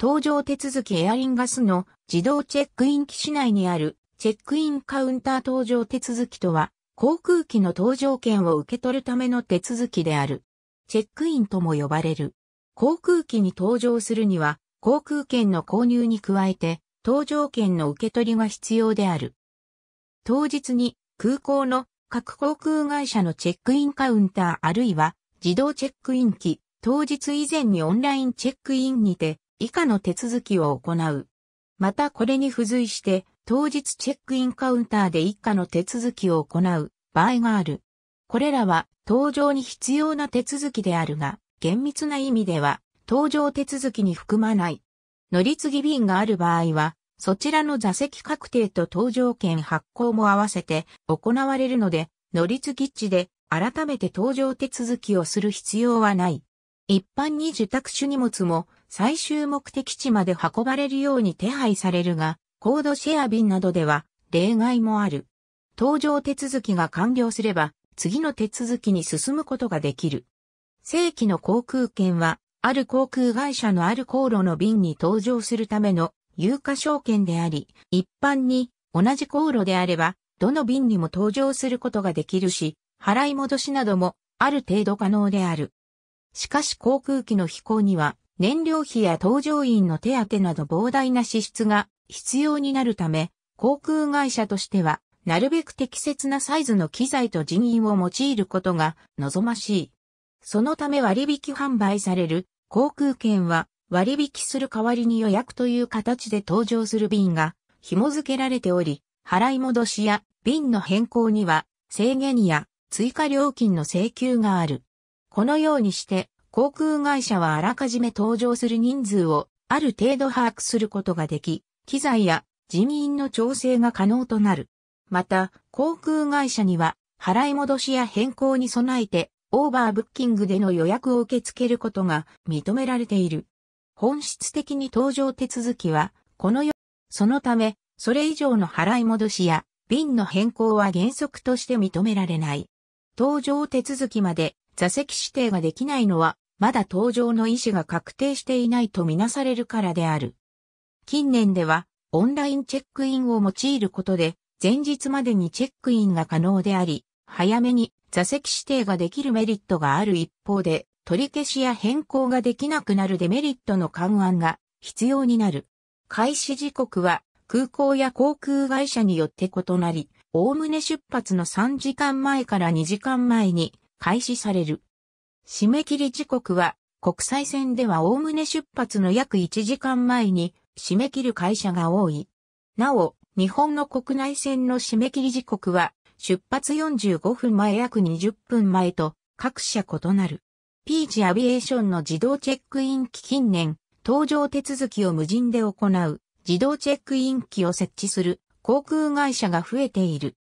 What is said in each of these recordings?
搭乗手続きエアリンガスの自動チェックイン機市内にあるチェックインカウンター搭乗手続きとは、航空機の搭乗券を受け取るための手続きである。チェックインとも呼ばれる。航空機に搭乗するには、航空券の購入に加えて、搭乗券の受け取りが必要である。当日に空港の各航空会社のチェックインカウンターあるいは自動チェックイン機、当日以前にオンラインチェックインにて以下の手続きを行う。またこれに付随して、当日チェックインカウンターで以下の手続きを行う場合がある。これらは、搭乗に必要な手続きであるが、厳密な意味では、搭乗手続きに含まない。乗り継ぎ便がある場合は、そちらの座席確定と搭乗券発行も合わせて行われるので、乗り継ぎ地で改めて搭乗手続きをする必要はない。一般に受託手荷物も最終目的地まで運ばれるように手配されるが、コードシェア便などでは例外もある。搭乗手続きが完了すれば、次の手続きに進むことができる。正規の航空券は、ある航空会社のある航路の便に搭乗するための有価証券であり、一般に同じ航路であれば、どの便にも搭乗することができるし、払い戻しなどもある程度可能である。しかし航空機の飛行には燃料費や搭乗員の手当など膨大な支出が必要になるため、航空会社としては、なるべく適切なサイズの機材と人員を用いることが望ましい。そのため割引販売される航空券は割引する代わりに予約という形で搭乗する便が紐付けられており、払い戻しや便の変更には制限や追加料金の請求がある。このようにして航空会社はあらかじめ搭乗する人数をある程度把握することができ、機材や人員の調整が可能となる。また、航空会社には払い戻しや変更に備えて、オーバーブッキングでの予約を受け付けることが認められている。本質的に搭乗手続きは、このよ、そのため、それ以上の払い戻しや便の変更は原則として認められない。搭乗手続きまで座席指定ができないのはまだ登場の意思が確定していないとみなされるからである。近年では、オンラインチェックインを用いることで、前日までにチェックインが可能であり、早めに座席指定ができるメリットがある一方で、取り消しや変更ができなくなるデメリットの勘案が必要になる。開始時刻は空港や航空会社によって異なり、おおむね出発の3時間前から2時間前に開始される。締め切り時刻は国際線では概ね出発の約1時間前に締め切る会社が多い。なお、日本の国内線の締め切り時刻は出発45分前約20分前と各社異なる。ピーチアビエーションの自動チェックイン機近年、搭乗手続きを無人で行う自動チェックイン機を設置する航空会社が増えている。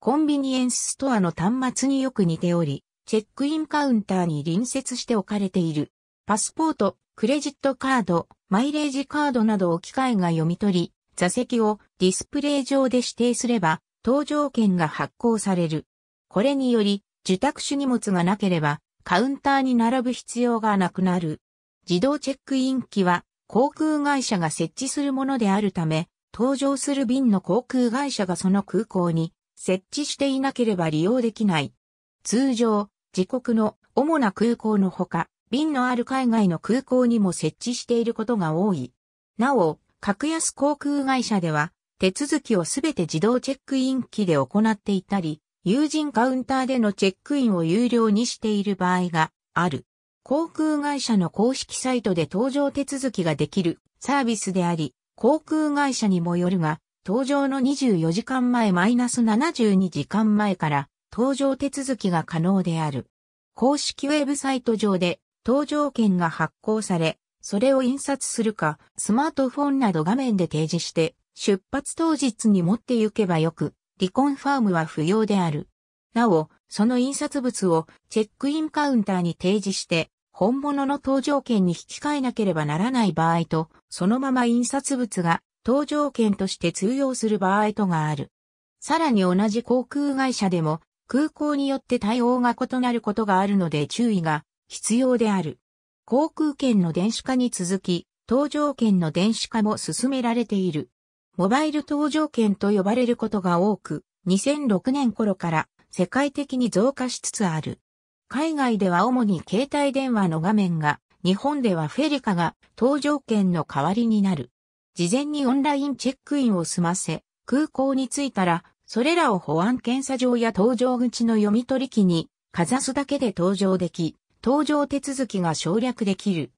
コンビニエンスストアの端末によく似ており、チェックインカウンターに隣接して置かれている。パスポート、クレジットカード、マイレージカードなどを機械が読み取り、座席をディスプレイ上で指定すれば、搭乗券が発行される。これにより、受託手荷物がなければ、カウンターに並ぶ必要がなくなる。自動チェックイン機は、航空会社が設置するものであるため、搭乗する便の航空会社がその空港に設置していなければ利用できない。通常、自国の主な空港のほか、便のある海外の空港にも設置していることが多い。なお、格安航空会社では、手続きをすべて自動チェックイン機で行っていたり、友人カウンターでのチェックインを有料にしている場合がある。航空会社の公式サイトで搭乗手続きができるサービスであり、航空会社にもよるが、搭乗の24時間前マイナス72時間前から搭乗手続きが可能である。公式ウェブサイト上で搭乗券が発行され、それを印刷するか、スマートフォンなど画面で提示して、出発当日に持って行けばよく、リコンファームは不要である。なお、その印刷物をチェックインカウンターに提示して、本物の搭乗券に引き換えなければならない場合と、そのまま印刷物が搭乗券として通用する場合とがある。さらに同じ航空会社でも空港によって対応が異なることがあるので注意が必要である。航空券の電子化に続き、搭乗券の電子化も進められている。モバイル搭乗券と呼ばれることが多く、2006年頃から世界的に増加しつつある。海外では主に携帯電話の画面が、日本ではフェリカが搭乗券の代わりになる。事前にオンラインチェックインを済ませ、空港に着いたらそれらを保安検査場や搭乗口の読み取り機にかざすだけで搭乗でき、搭乗手続きが省略できる。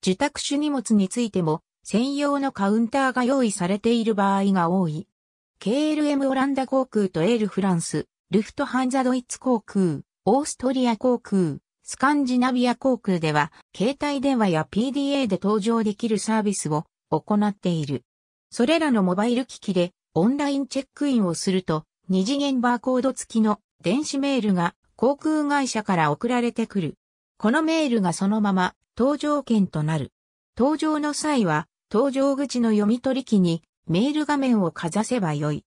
受託種荷物についても専用のカウンターが用意されている場合が多い。KLM オランダ航空とエールフランス、ルフトハンザドイツ航空、オーストリア航空、スカンジナビア航空では、携帯電話や PDA で搭乗できるサービスを行っている。それらのモバイル機器でオンラインチェックインをすると、二次元バーコード付きの電子メールが航空会社から送られてくる。このメールがそのまま搭乗券となる。搭乗の際は、搭乗口の読み取り機にメール画面をかざせばよい。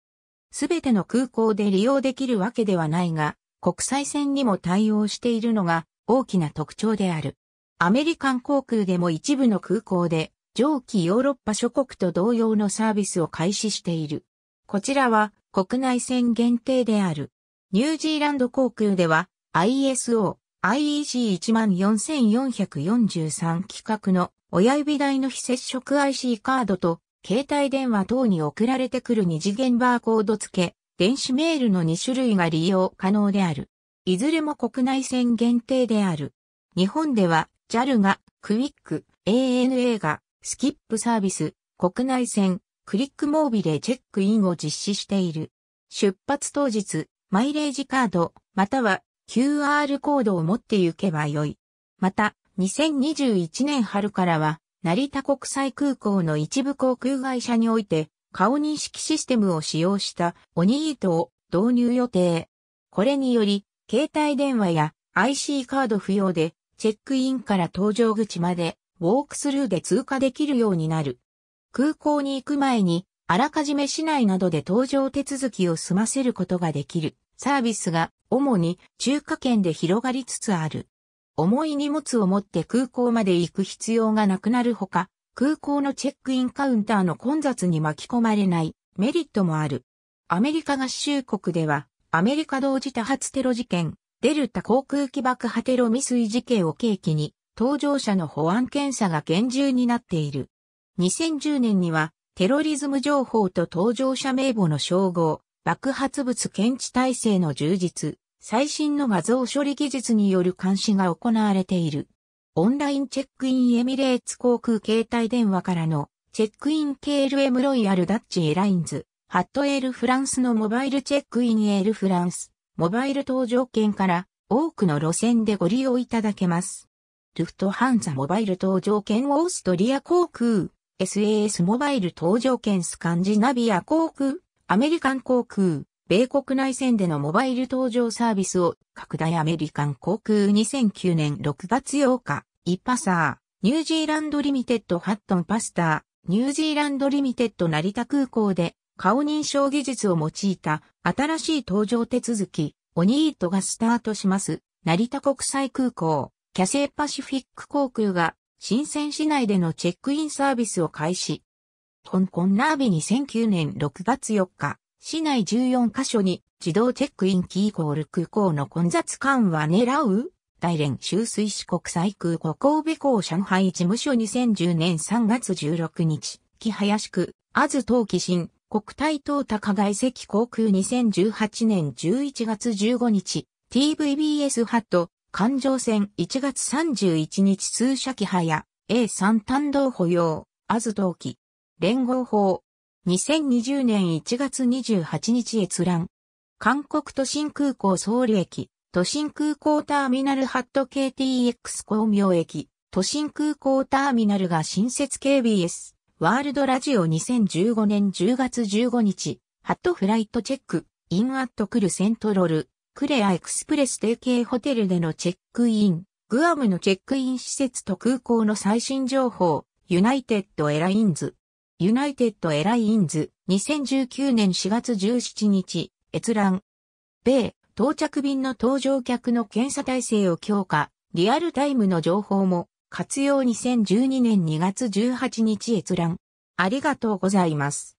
すべての空港で利用できるわけではないが、国際線にも対応しているのが大きな特徴である。アメリカン航空でも一部の空港で上記ヨーロッパ諸国と同様のサービスを開始している。こちらは国内線限定である。ニュージーランド航空では ISO、IEC14443 規格の親指台の非接触 IC カードと携帯電話等に送られてくる二次元バーコード付け、電子メールの2種類が利用可能である。いずれも国内線限定である。日本では JAL がクイック、ANA がスキップサービス、国内線、クリックモービレチェックインを実施している。出発当日、マイレージカード、または QR コードを持って行けばよい。また、2021年春からは、成田国際空港の一部航空会社において、顔認識システムを使用したオニートを導入予定。これにより、携帯電話や IC カード不要で、チェックインから搭乗口まで、ウォークスルーで通過できるようになる。空港に行く前に、あらかじめ市内などで搭乗手続きを済ませることができるサービスが主に中華圏で広がりつつある。重い荷物を持って空港まで行く必要がなくなるほか、空港のチェックインカウンターの混雑に巻き込まれないメリットもある。アメリカ合衆国では、アメリカ同時多発テロ事件、デルタ航空機爆破テロ未遂事件を契機に、搭乗者の保安検査が厳重になっている。2010年には、テロリズム情報と搭乗者名簿の称号、爆発物検知体制の充実、最新の画像処理技術による監視が行われている。オンラインチェックインエミレーツ航空携帯電話からのチェックイン KLM ロイヤルダッチエラインズ、ハットエールフランスのモバイルチェックインエールフランス、モバイル搭乗券から多くの路線でご利用いただけます。ルフトハンザモバイル搭乗券オーストリア航空。SAS モバイル搭乗券スカンジナビア航空、アメリカン航空、米国内線でのモバイル搭乗サービスを拡大アメリカン航空2009年6月8日、イッパサー、ニュージーランドリミテッドハットンパスター、ニュージーランドリミテッド成田空港で顔認証技術を用いた新しい搭乗手続き、オニートがスタートします。成田国際空港、キャセイパシフィック航空が新鮮市内でのチェックインサービスを開始。香港ナービ2009年6月4日、市内14カ所に自動チェックインキーコール空港の混雑緩和狙う大連州水市国際空港神戸港上海事務所2010年3月16日、木林区、安ず東紀新、国体等高外籍航空2018年11月15日、TVBS ハット、環状線1月31日通車機派や A3 単道保養、アズ同期、連合法、2020年1月28日閲覧。韓国都心空港総理駅、都心空港ターミナルハット KTX 光明駅、都心空港ターミナルが新設 KBS、ワールドラジオ2015年10月15日、ハットフライトチェック、インアットクルセントロル。クレアエクスプレス提携ホテルでのチェックイン、グアムのチェックイン施設と空港の最新情報、ユナイテッドエラインズ。ユナイテッドエラインズ、2019年4月17日、閲覧。米、到着便の搭乗客の検査体制を強化、リアルタイムの情報も活用2012年2月18日閲覧。ありがとうございます。